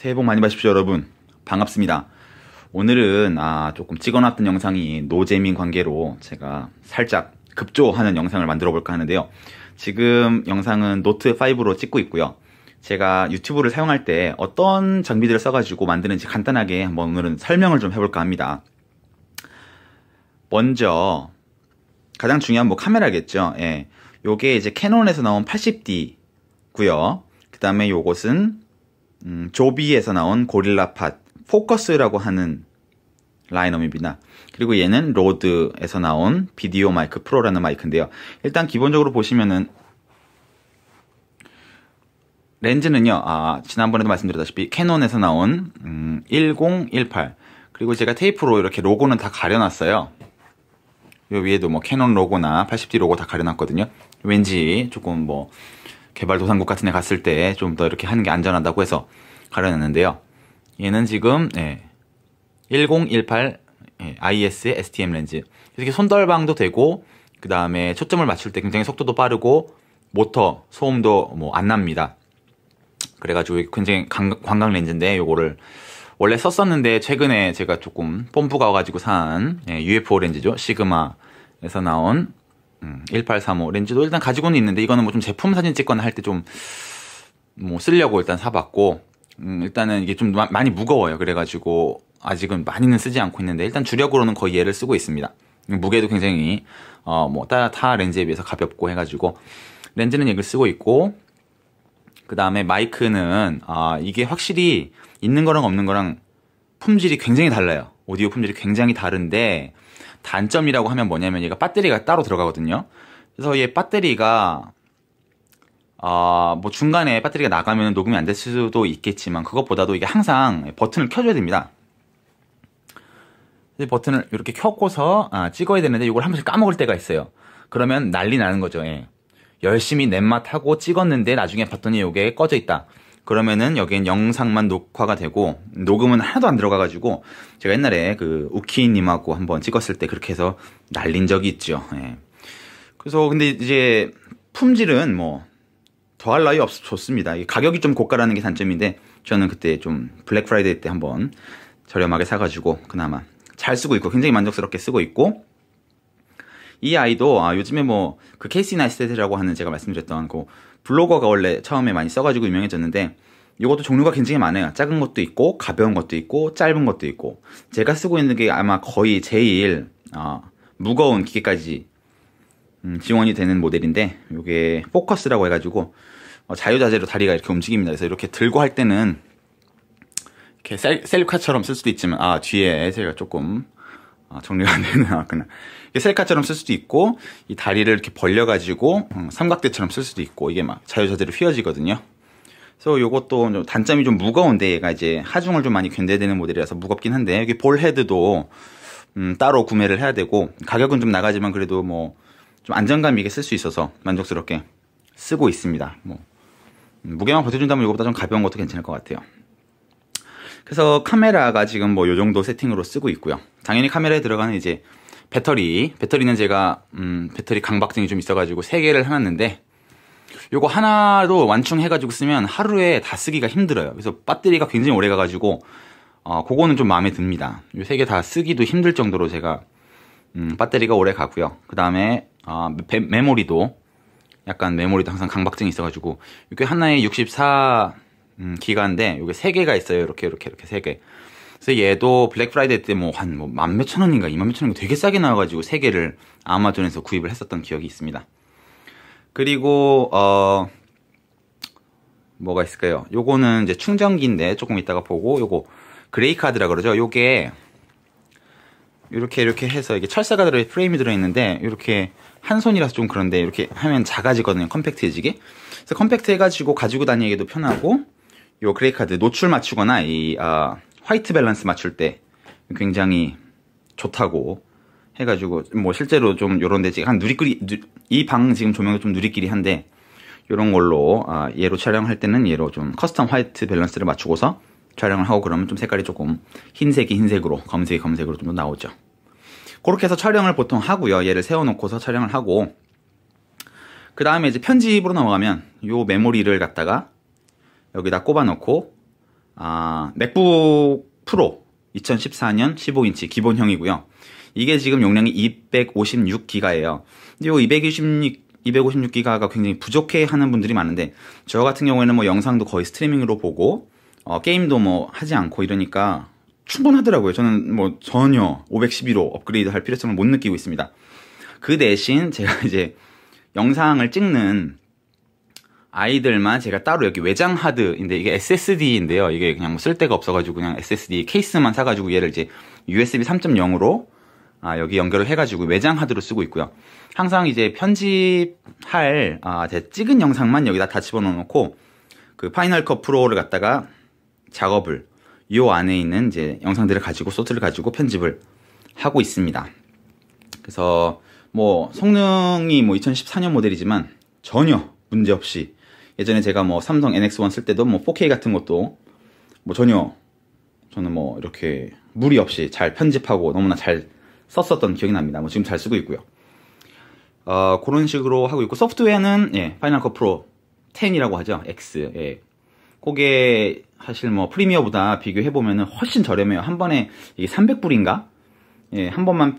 새해 복 많이 받으십시오 여러분 반갑습니다 오늘은 아 조금 찍어놨던 영상이 노재민 관계로 제가 살짝 급조하는 영상을 만들어 볼까 하는데요 지금 영상은 노트5로 찍고 있고요 제가 유튜브를 사용할 때 어떤 장비들을 써가지고 만드는지 간단하게 한번 오늘은 설명을 좀 해볼까 합니다 먼저 가장 중요한 뭐 카메라겠죠 예. 요게 이제 캐논에서 나온 80D 고요 그 다음에 요것은 음, 조비에서 나온 고릴라 팟 포커스라고 하는 라인업입니다. 그리고 얘는 로드에서 나온 비디오 마이크 프로라는 마이크인데요. 일단 기본적으로 보시면은 렌즈는요, 아, 지난번에도 말씀드렸다시피 캐논에서 나온 음, 1018 그리고 제가 테이프로 이렇게 로고는 다 가려놨어요. 요 위에도 뭐 캐논 로고나 80D 로고 다 가려놨거든요. 왠지 조금 뭐 개발도상국 같은 데 갔을 때 좀 더 이렇게 하는 게 안전하다고 해서 가려놨는데요. 얘는 지금 예, 1018 예, IS의 STM 렌즈 이렇게 손덜방도 되고 그 다음에 초점을 맞출 때 굉장히 속도도 빠르고 모터 소음도 뭐 안 납니다. 그래가지고 굉장히 관광 렌즈인데 요거를 원래 썼었는데 최근에 제가 조금 뽐뿌가 와가지고 산 예, UFO 렌즈죠 시그마에서 나온 음, 1835 렌즈도 일단 가지고는 있는데 이거는 뭐 좀 제품 사진 찍거나 할 때 좀뭐 쓰려고 일단 사봤고 음, 일단은 이게 좀 마, 많이 무거워요. 그래가지고 아직은 많이는 쓰지 않고 있는데 일단 주력으로는 거의 얘를 쓰고 있습니다. 무게도 굉장히 어, 뭐타 타 렌즈에 비해서 가볍고 해가지고 렌즈는 얘를 쓰고 있고 그 다음에 마이크는 아 이게 확실히 있는 거랑 없는 거랑 품질이 굉장히 달라요. 오디오 품질이 굉장히 다른데 단점이라고 하면 뭐냐면 얘가 배터리가 따로 들어가거든요. 그래서 얘 배터리가 어뭐 중간에 배터리가 나가면 녹음이 안 될 수도 있겠지만 그것보다도 이게 항상 버튼을 켜줘야 됩니다. 버튼을 이렇게 켜고서 아, 찍어야 되는데 이걸 한 번씩 까먹을 때가 있어요. 그러면 난리 나는 거죠. 예. 열심히 넷맛 하고 찍었는데 나중에 봤더니 이게 꺼져 있다. 그러면은 여기엔 영상만 녹화가 되고 녹음은 하나도 안 들어가가지고 제가 옛날에 그 우키님하고 한번 찍었을 때 그렇게 해서 날린 적이 있죠. 예. 그래서 근데 이제 품질은 뭐 더할 나위 없어 좋습니다. 가격이 좀 고가라는 게 단점인데 저는 그때 좀 블랙 프라이데이 때 한번 저렴하게 사가지고 그나마 잘 쓰고 있고 굉장히 만족스럽게 쓰고 있고 이 아이도 아, 요즘에 뭐 그 케이시 나이스테이라고 하는 제가 말씀드렸던 그 블로거가 원래 처음에 많이 써가지고 유명해졌는데 이것도 종류가 굉장히 많아요. 작은 것도 있고 가벼운 것도 있고 짧은 것도 있고 제가 쓰고 있는 게 아마 거의 제일 아, 무거운 기계까지 음, 지원이 되는 모델인데 이게 포커스라고 해가지고 어, 자유자재로 다리가 이렇게 움직입니다. 그래서 이렇게 들고 할 때는 이렇게 셀, 셀카처럼 쓸 수도 있지만 아 뒤에 제가 조금 아, 정리가 안 되나 아, 그냥 셀카처럼 쓸 수도 있고 이 다리를 이렇게 벌려가지고 음, 삼각대처럼 쓸 수도 있고 이게 막 자유자재로 휘어지거든요. 그래서 요것도 좀 단점이 좀 무거운데 얘가 이제 하중을 좀 많이 견뎌되는 모델이라서 무겁긴 한데 여기 볼 헤드도 음, 따로 구매를 해야 되고 가격은 좀 나가지만 그래도 뭐 좀 안정감 있게 쓸 수 있어서 만족스럽게 쓰고 있습니다. 뭐 음, 무게만 버텨준다면 이거보다 좀 가벼운 것도 괜찮을 것 같아요. 그래서 카메라가 지금 뭐 요 정도 세팅으로 쓰고 있고요. 당연히 카메라에 들어가는 이제 배터리. 배터리는 제가 음, 배터리 강박증이 좀 있어가지고 3개를 해놨는데 요거 하나로 완충해가지고 쓰면 하루에 다 쓰기가 힘들어요. 그래서 배터리가 굉장히 오래 가가지고 어, 그거는 좀 마음에 듭니다. 요세개 다 쓰기도 힘들 정도로 제가 음, 배터리가 오래 가고요. 그 다음에 어, 메모리도 약간 메모리도 항상 강박증이 있어가지고 이게 하나에 64 음, 기가인데 요게 세 개가 있어요. 이렇게 이렇게 이렇게 세 개. 그래서 얘도 블랙 프라이데이 때 뭐한 뭐만 몇천 원인가 이만 몇천 원인가 되게 싸게 나와가지고 세 개를 아마존에서 구입을 했었던 기억이 있습니다. 그리고 어 뭐가 있을까요? 요거는 이제 충전기인데 조금 이따가 보고 요거 그레이 카드라 그러죠. 요게 이렇게 이렇게 해서 이게 철사가 들어 프레임이 들어 있는데 이렇게 한 손이라서 좀 그런데 이렇게 하면 작아지거든요. 컴팩트해지게. 그래서 컴팩트 해가지고 가지고 다니기도 편하고 요 그레이 카드 노출 맞추거나 이 아, 화이트 밸런스 맞출 때 굉장히 좋다고 해가지고 뭐 실제로 좀 요런 데 지금 한 누리끼리 이 방 지금 조명이 좀 누리끼리 한데 요런 걸로 아, 얘로 촬영할 때는 얘로 좀 커스텀 화이트 밸런스를 맞추고서 촬영을 하고 그러면 좀 색깔이 조금 흰색이 흰색으로 검색이 검색으로 좀 나오죠 그렇게 해서 촬영을 보통 하고요 얘를 세워놓고서 촬영을 하고 그 다음에 이제 편집으로 넘어가면 요 메모리를 갖다가 여기다 꼽아놓고 아, 맥북 프로 2014년 15인치 기본형이고요. 이게 지금 용량이 256기가예요. 근데 이 256, 256기가가 굉장히 부족해 하는 분들이 많은데 저 같은 경우에는 뭐 영상도 거의 스트리밍으로 보고 어, 게임도 뭐 하지 않고 이러니까 충분하더라고요. 저는 뭐 전혀 512로 업그레이드 할 필요성을 못 느끼고 있습니다. 그 대신 제가 이제 영상을 찍는 아이들만 제가 따로 여기 외장 하드인데 이게 SSD인데요. 이게 그냥 뭐 쓸데가 없어가지고 그냥 SSD 케이스만 사가지고 얘를 이제 USB 3.0으로 아, 여기 연결을 해가지고 외장 하드로 쓰고 있고요. 항상 이제 편집할 아, 제 찍은 영상만 여기다 다 집어넣어놓고 그 파이널 컷 프로를 갖다가 작업을 요 안에 있는 이제 영상들을 가지고 소스를 가지고 편집을 하고 있습니다. 그래서 뭐 성능이 뭐 2014년 모델이지만 전혀 문제없이 예전에 제가 뭐 삼성 NX1 쓸 때도 뭐 4K 같은 것도 뭐 전혀 저는 뭐 이렇게 무리 없이 잘 편집하고 너무나 잘 썼었던 기억이 납니다. 뭐 지금 잘 쓰고 있고요. 어, 그런 식으로 하고 있고 소프트웨어는 예, 파이널 컷 프로 10이라고 하죠. X. 예. 그게 사실 뭐 프리미어보다 비교해 보면은 훨씬 저렴해요. 한 번에 이게 300불인가? 예, 한 번만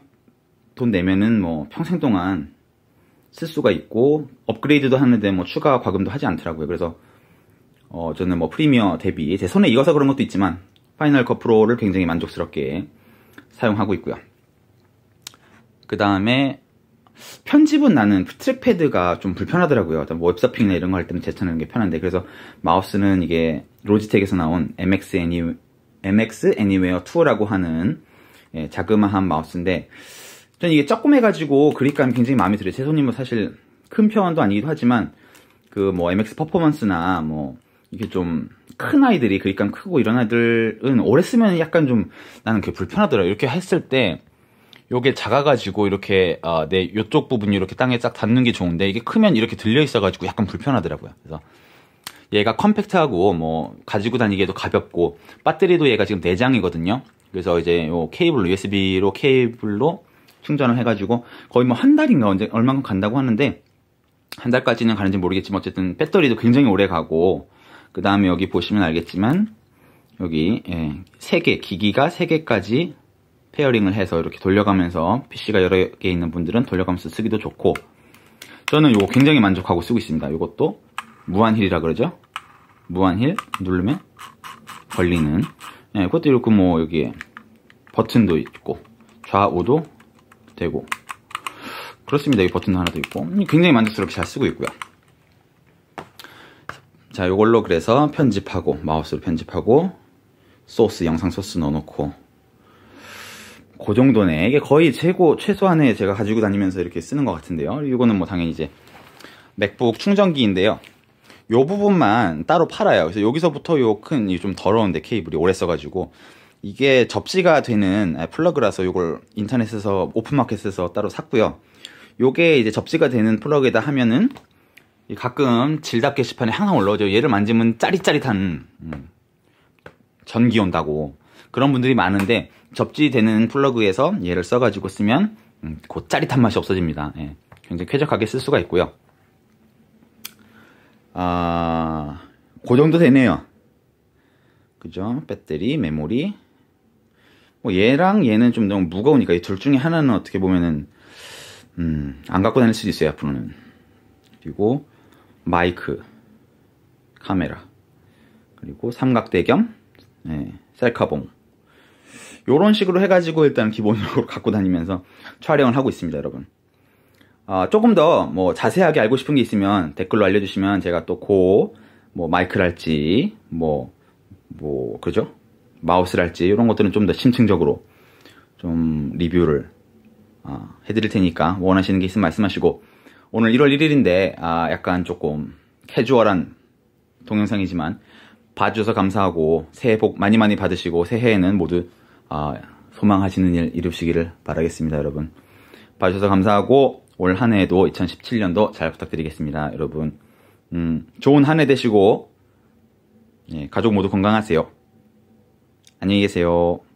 돈 내면은 뭐 평생 동안 쓸 수가 있고 업그레이드도 하는데 뭐 추가 과금도 하지 않더라고요. 그래서 어 저는 뭐 프리미어 대비 제 손에 익어서 그런 것도 있지만 파이널 컷 프로를 굉장히 만족스럽게 사용하고 있고요. 그 다음에 편집은 나는 트랙패드가 좀 불편하더라고요. 뭐 웹서핑이나 이런 거 할 때는 제쳐내는 게 편한데 그래서 마우스는 이게 로지텍에서 나온 MX, 애니, MX 애니웨어 2라고 하는 예, 자그마한 마우스인데 저는 이게 조금해가지고 그립감이 굉장히 마음에 들어요. 제 손님은 사실 큰 편도 아니기도 하지만 그 뭐 MX 퍼포먼스나 뭐 이게 좀 큰 아이들이 그립감 크고 이런 아이들은 오래 쓰면 약간 좀 나는 그게 불편하더라고요. 이렇게 했을 때 요게 작아가지고 이렇게 어, 내 요쪽 부분이 이렇게 땅에 쫙 닿는 게 좋은데 이게 크면 이렇게 들려 있어가지고 약간 불편하더라고요. 그래서 얘가 컴팩트하고 뭐 가지고 다니기에도 가볍고 배터리도 얘가 지금 내장이거든요 그래서 이제 요 케이블 USB로 케이블로 충전을 해가지고 거의 뭐 한 달인가 언제 얼마큼 간다고 하는데 한 달까지는 가는지 모르겠지만 어쨌든 배터리도 굉장히 오래 가고 그 다음에 여기 보시면 알겠지만 여기 예, 3개 기기가 3개까지 페어링을 해서 이렇게 돌려가면서 PC가 여러 개 있는 분들은 돌려가면서 쓰기도 좋고 저는 이거 굉장히 만족하고 쓰고 있습니다 이것도 무한힐이라 그러죠 무한힐 누르면 걸리는 예, 그것도 이렇게 뭐 여기에 버튼도 있고 좌우도 되고 그렇습니다. 이 버튼 하나 더 있고 음, 굉장히 만족스럽게 잘 쓰고 있고요. 자, 이걸로 그래서 편집하고 마우스로 편집하고 소스 영상 소스 넣어놓고 그 정도네. 이게 거의 최고 최소한의 제가 가지고 다니면서 이렇게 쓰는 것 같은데요. 이거는 뭐 당연히 이제 맥북 충전기인데요. 요 부분만 따로 팔아요. 그래서 여기서부터 요큰좀 더러운데 케이블이 오래 써가지고 이게 접시가 되는 아, 플러그라서 이걸 인터넷에서 오픈마켓에서 따로 샀고요. 요게 이제 접시가 되는 플러그에다 하면은 가끔 질답 게시판에 항상 올라오죠. 얘를 만지면 짜릿짜릿한 음, 전기 온다고 그런 분들이 많은데 접지 되는 플러그에서 얘를 써가지고 쓰면 음, 곧 짜릿한 맛이 없어집니다. 예, 굉장히 쾌적하게 쓸 수가 있고요. 아, 그 정도 되네요. 그죠? 배터리, 메모리, 뭐 얘랑 얘는 좀 너무 무거우니까 이 둘 중에 하나는 어떻게 보면은 음, 안 갖고 다닐 수도 있어요 앞으로는 그리고 마이크 카메라 그리고 삼각대겸 네, 셀카봉 요런 식으로 해가지고 일단 기본적으로 갖고 다니면서 촬영을 하고 있습니다 여러분 아, 조금 더 뭐 자세하게 알고 싶은 게 있으면 댓글로 알려주시면 제가 또 고 뭐 마이크랄지 뭐 뭐, 그죠 마우스랄지 이런 것들은 좀 더 심층적으로 좀 리뷰를 어, 해드릴 테니까 원하시는 게 있으면 말씀하시고 오늘 1월 1일인데 아, 약간 조금 캐주얼한 동영상이지만 봐주셔서 감사하고 새해 복 많이 많이 받으시고 새해에는 모두 아, 소망하시는 일 이루시기를 바라겠습니다 여러분 봐주셔서 감사하고 올 한 해에도 2017년도 잘 부탁드리겠습니다 여러분 음, 좋은 한 해 되시고 예, 가족 모두 건강하세요 안녕히계세요